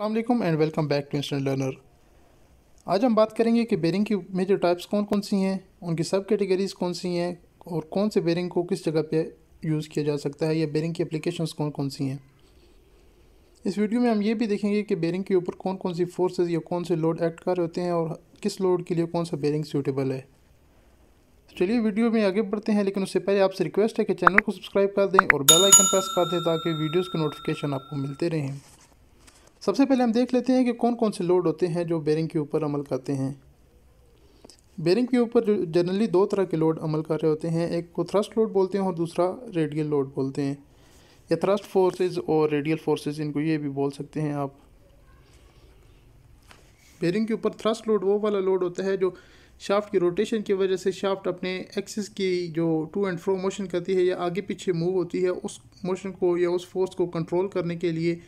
Aslam and welcome back to instant learner आज हम बात करेंगे कि बेरिंग की मेजर टाइप्स कौन कौन सी हैं उनकी सब कैटेगरीज कौन सी हैं और कौन से बेरिंग को किस जगह पे यूज़ किया जा सकता है या बेरिंग की एप्लीकेशंस कौन कौन सी हैं इस वीडियो में हम ये भी देखेंगे कि बेरिंग के ऊपर कौन कौन सी फोर्सेज या कौन से लोड एक्ट कर होते हैं और किस लोड के लिए कौन सा बेरिंग सूटेबल है चलिए वीडियो में आगे बढ़ते हैं लेकिन उससे पहले आपसे रिक्वेस्ट है कि चैनल को सब्सक्राइब कर दें और बेल आइकन प्रेस कर दें ताकि वीडियोस के नोटिफिकेशन आपको मिलते रहें सबसे पहले हम देख लेते हैं कि कौन कौन से लोड होते हैं जो बेरिंग के ऊपर अमल करते हैं बेरिंग के ऊपर जनरली दो तरह के लोड अमल कर रहे होते हैं एक को थ्रस्ट लोड बोलते हैं और दूसरा रेडियल लोड बोलते हैं या थ्रस्ट फोर्सेस और रेडियल फोर्सेस इनको ये भी बोल सकते हैं आप बेरिंग के ऊपर थ्रस्ट लोड वो वाला लोड होता है जो शाफ्ट की रोटेशन की वजह से शाफ्ट अपने एक्सिस की जो टू एंड फ्रो मोशन करती है या आगे पीछे मूव होती है उस मोशन को या उस फोर्स को कंट्रोल करने के लिए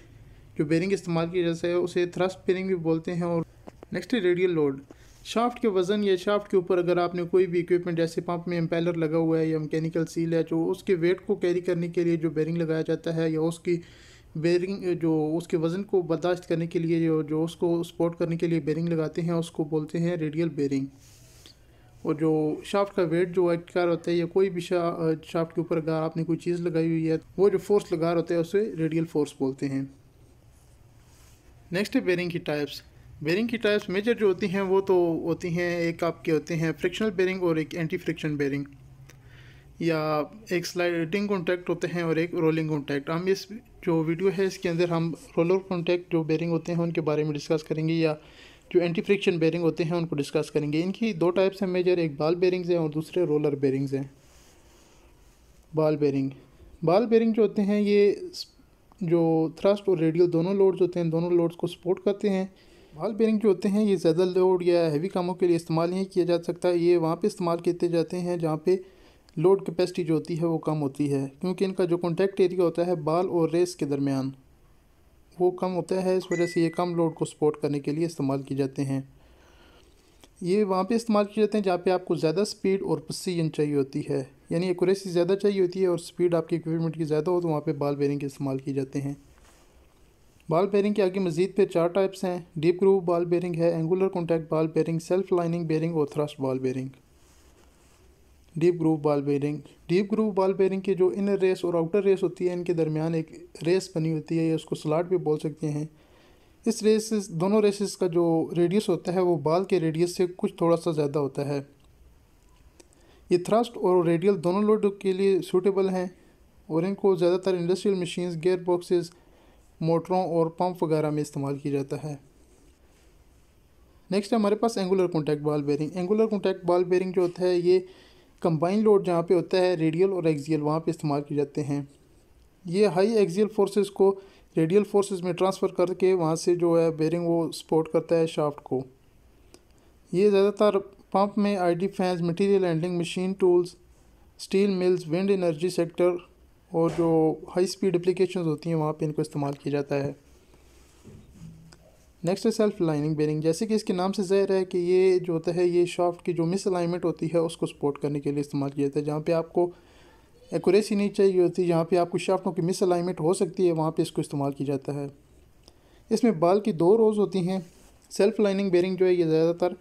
जो बेरिंग इस्तेमाल की वजह है उसे थ्रस्ट बेरिंग भी बोलते हैं और नेक्स्ट रेडियल लोड शाफ्ट के वज़न या शाफ्ट के ऊपर अगर आपने कोई भी इक्विपमेंट जैसे पंप में एम्पेलर लगा हुआ है या मैकेनिकल सील है जो तो उसके वेट को कैरी करने के लिए जो बेरिंग लगाया जाता है या उसकी बेरिंग जो उसके वज़न को बर्दाश्त करने के लिए जो जो उसको सपोर्ट करने के लिए बेरिंग लगाते हैं उसको बोलते हैं रेडियल बेरिंग और जो शाफ्ट का वेट जो अटकार होता है या कोई भी शा, शाफ्ट के ऊपर अगर आपने कोई चीज़ लगाई हुई है वो जो फोर्स लगा होता है उसे रेडियल फोर्स बोलते हैं नेक्स्ट है बेरिंग की टाइप्स बेरिंग की टाइप्स मेजर जो होती हैं वो तो होती हैं एक आपके होते हैं फ्रिक्शनल बेरिंग और एक एंटी फ्रिक्शन बेरिंग या एक स्लाइडिंग कॉन्टैक्ट होते हैं और एक रोलिंग कॉन्टैक्ट हम इस जो वीडियो है इसके अंदर हम रोलर कॉन्टैक्ट जो बेरिंग होते हैं उनके बारे में डिस्कस करेंगे या जो एंटी फ्रिक्शन बेरिंग होते हैं उनको डिस्कस करेंगे इनकी दो टाइप्स हैं मेजर एक बाल बेरिंग्स हैं और दूसरे रोलर बेरिंग्स हैं बाल बेरिंग बाल बेरिंग जो होते हैं ये जो थ्रस्ट और रेडियल दोनों लोड्स होते हैं दोनों लोड्स को सपोर्ट करते हैं बाल बेरिंग जो होते हैं ये ज़्यादा लोड या हैवी कामों के लिए इस्तेमाल नहीं किया जा सकता ये वहाँ पे इस्तेमाल किए जाते हैं जहाँ पे लोड कैपेसिटी जो होती है वो कम होती है क्योंकि इनका जो कॉन्टैक्ट एरिया होता है बाल और रेस के दरमियान वो कम होता है इस वजह से ये कम लोड को सपोर्ट करने के लिए इस्तेमाल किए जाते हैं ये वहाँ पे इस्तेमाल किए जाते हैं जहाँ पे आपको ज़्यादा स्पीड और प्रिसीजन चाहिए होती है यानी एक्यूरेसी ज़्यादा चाहिए होती है और स्पीड आपकी इक्विपमेंट की ज़्यादा हो तो वहाँ पर बाल बेरिंग के इस्तेमाल किए जाते हैं बाल बेरिंग के आगे मजीद पे चार टाइप्स हैं डीप ग्रूव बाल बेरिंग है angular contact ball bearing self aligning bearing और thrust ball bearing deep groove ball bearing deep groove ball bearing के जो इनर रेस और आउटर रेस होती है इनके दरमियान एक रेस बनी होती है या उसको स्लाट भी बोल सकते हैं इस रेस दोनों रेसिस का जो रेडियस होता है वो बाल के रेडियस से कुछ थोड़ा सा ज़्यादा होता है ये थ्रस्ट और रेडियल दोनों लोड के लिए सूटेबल हैं और इनको ज़्यादातर इंडस्ट्रियल मशीन गेयर बॉक्सेस मोटरों और पंप वगैरह में इस्तेमाल किया जाता है नेक्स्ट हमारे पास angular contact ball bearing angular contact ball bearing जो होता है ये कंबाइन लोड जहाँ पे होता है रेडियल और एक्जियल वहाँ पे इस्तेमाल किए जाते हैं ये हाई एक्जियल फोर्सेस को रेडियल फोर्सेस में ट्रांसफ़र करके वहाँ से जो है बेरिंग वो सपोर्ट करता है शाफ्ट को ये ज़्यादातर पंप में डी fans material handling machine tools steel mills wind energy sector और जो हाई स्पीड अप्लीकेशन होती हैं वहाँ पर इनको इस्तेमाल किया जाता है नेक्स्ट है सेल्फ लाइनिंग बेरिंग जैसे कि इसके नाम से ज़ाहिर है कि ये जो होता है ये शाफ्ट की जो मिस अलाइनमेंट होती है उसको सपोर्ट करने के लिए इस्तेमाल किया जाता है जहाँ पे आपको एक्यूरेसी नहीं चाहिए होती जहाँ पे आपको शाफ्टों की मिस अलाइनमेंट हो सकती है वहाँ पे इसको इस्तेमाल किया जाता है इसमें बाल की दो रोज़ होती हैं सेल्फ लाइनिंग बेरिंग जो है ये ज़्यादातर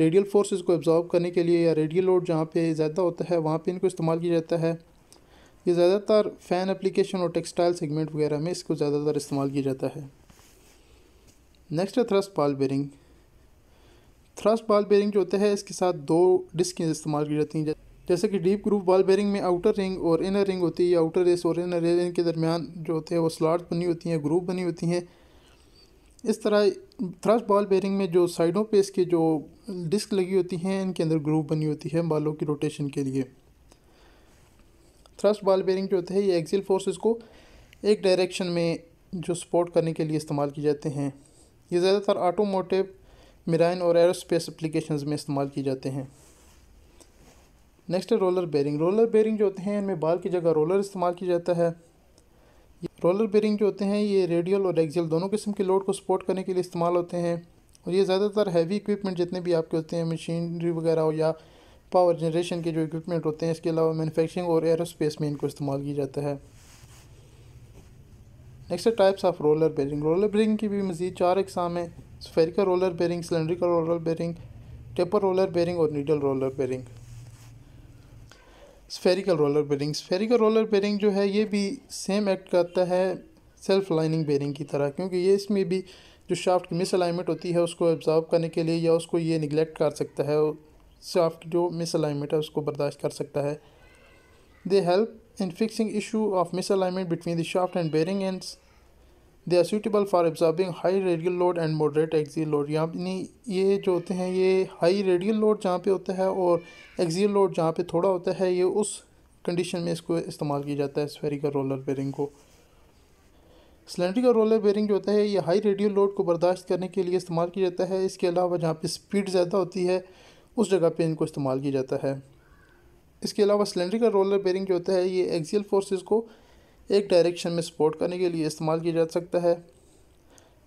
रेडियल फोर्सेस को एब्ज़ॉर्ब करने के लिए या रेडियल लोड जहाँ पे ज़्यादा होता है वहाँ पे इनको इस्तेमाल किया जाता है ये ज़्यादातर फ़ैन एप्लीकेशन और टेक्सटाइल सेगमेंट वगैरह में इसको ज़्यादातर इस्तेमाल किया जाता है नेक्स्ट है thrust ball bearing thrust ball bearing जो होता है इसके साथ दो डिस्क इस्तेमाल की जाती हैं जैसे कि डीप ग्रूव बाल बेरिंग में आउटर रिंग और इनर रिंग होती है आउटर रेस और इनर रेस इनके दरमियान जो होते हैं वो स्लॉट बनी होती हैं ग्रूव बनी होती हैं इस तरह थ्रस्ट बॉल बेयरिंग में जो साइडों पे इसके जो डिस्क लगी होती हैं इनके अंदर ग्रूव बनी होती है बालों की रोटेशन के लिए थ्रस्ट बॉल बेयरिंग जो होते हैं ये एक्सिल फोर्सेस को एक डायरेक्शन में जो सपोर्ट करने के लिए इस्तेमाल किए जाते हैं ये ज़्यादातर ऑटोमोटिव मिराइन और एरोस्पेस एप्लीकेशन में इस्तेमाल किए जाते हैं नेक्स्ट है रोलर बेयरिंग रोलर बेयरिंग जो होते हैं इनमें बाल की जगह रोलर इस्तेमाल किया जाता है रोलर बेरिंग जो होते हैं ये रेडियल और एक्जल दोनों किस्म के लोड को सपोर्ट करने के लिए इस्तेमाल होते हैं और ये ज़्यादातर हैवी इक्विपमेंट जितने भी आपके होते हैं मशीनरी वगैरह हो या पावर जनरेशन के जो इक्विपमेंट होते हैं इसके अलावा मैनुफेक्चरिंग और एरोस्पेस में इनको इस्तेमाल किया जाता है नेक्स्ट है types of roller bearing roller bearing की भी मज़ीद चार अकसाम हैं spherical roller bearing cylindrical roller bearing taper roller bearing और needle roller bearing spherical roller bearing spherical roller bearing जो है ये भी सेम एक्ट करता है सेल्फ लाइनिंग बेरिंग की तरह क्योंकि ये इसमें भी जो शाफ्ट की मिस अलाइनमेंट होती है उसको एब्जॉर्व करने के लिए या उसको ये निगलेक्ट कर सकता है शाफ्ट जो मिस अलाइनमेंट है उसको बर्दाश्त कर सकता है they help in fixing issue of misalignment between the shaft and bearing and they are suitable for absorbing high radial load and moderate axial load यानी ये जो होते हैं ये हाई रेडियल लोड जहाँ पे होता है और एक्सियल लोड जहाँ पे थोड़ा होता है ये उस कंडीशन में इसको इस्तेमाल किया जाता है स्फेरिकल रोलर बेरिंग को सिलेंड्रिकल रोलर बेरिंग जो होता है ये हाई रेडियल लोड को बर्दाश्त करने के लिए इस्तेमाल किया जाता है इसके अलावा जहाँ पे स्पीड ज़्यादा होती है उस जगह पे इनको इस्तेमाल किया जाता है इसके अलावा सिलेंड्रिकल रोलर बेरिंग जो होता है ये एक्सियल फोर्सेस को एक डायरेक्शन में सपोर्ट करने के लिए इस्तेमाल किया जा सकता है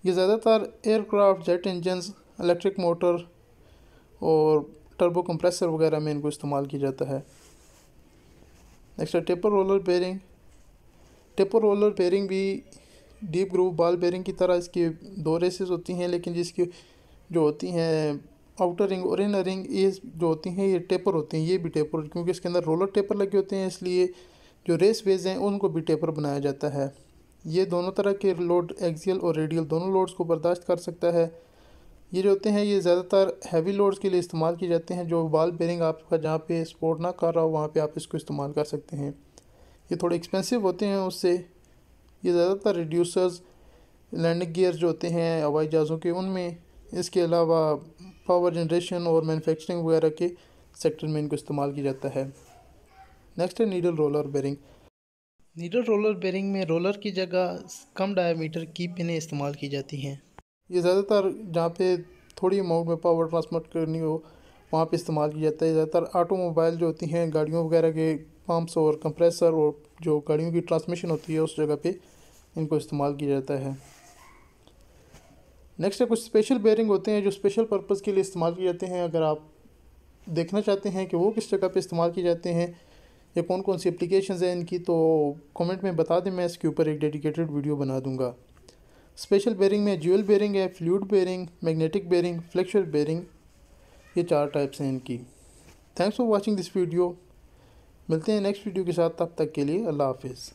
ये ज़्यादातर aircraft jet engines electric motor और टर्बो कंप्रेसर वगैरह में इनको इस्तेमाल किया जाता है नेक्स्ट है taper roller bearing taper roller bearing भी डीप ग्रूव बाल बेरिंग की तरह इसकी दो रेसेस होती हैं लेकिन जिसकी जो होती हैं आउटर रिंग और इनर रिंग ये जो होती हैं ये टेपर होती हैं ये भी टेपर क्योंकि इसके अंदर रोलर टेपर लगे होते हैं इसलिए जो रेस वेज हैं उनको भी टेपर बनाया जाता है ये दोनों तरह के लोड एक्सियल और रेडियल दोनों लोड्स को बर्दाश्त कर सकता है ये जो होते हैं ये ज़्यादातर हैवी लोड्स के लिए इस्तेमाल किए जाते हैं जो बाल बेरिंग आपका जहाँ पे सपोर्ट ना कर रहा हो वहाँ पे आप इसको इस्तेमाल कर सकते हैं ये थोड़े एक्सपेंसिव होते हैं उससे ये ज़्यादातर रिड्यूसर्स लैंडिंग गियर जो होते हैं हवाई जहाज़ों के उनमें इसके अलावा पावर जनरेशन और मैनुफेक्चरिंग वगैरह के सेक्टर में इनको इस्तेमाल किया जाता है नेक्स्ट है needle roller bearing needle roller bearing में रोलर की जगह कम डायमीटर की पिनें इस्तेमाल की जाती हैं ये ज़्यादातर जहाँ पे थोड़ी अमाउंट में पावर ट्रांसमिट करनी हो वहाँ पे इस्तेमाल किया जाता है ज़्यादातर ऑटोमोबाइल जो होती हैं गाड़ियों वगैरह के पम्प्स और कंप्रेसर और जो गाड़ियों की ट्रांसमिशन होती है उस जगह पे इनको इस्तेमाल किया जाता है नेक्स्ट है कुछ स्पेशल बेरिंग होते हैं जो स्पेशल पर्पज़ के लिए इस्तेमाल किए जाते हैं अगर आप देखना चाहते हैं कि वो किस जगह पे इस्तेमाल किए जाते हैं या कौन कौन सी एप्लीकेशन हैं इनकी तो कमेंट में बता दें मैं इसके ऊपर एक डेडिकेटेड वीडियो बना दूंगा स्पेशल बेरिंग में ज्यूल बेरिंग है fluid bearing magnetic bearing flexure bearing ये चार टाइप्स हैं इनकी thanks for watching this video मिलते हैं नेक्स्ट वीडियो के साथ तब तक के लिए अल्लाह हाफिज़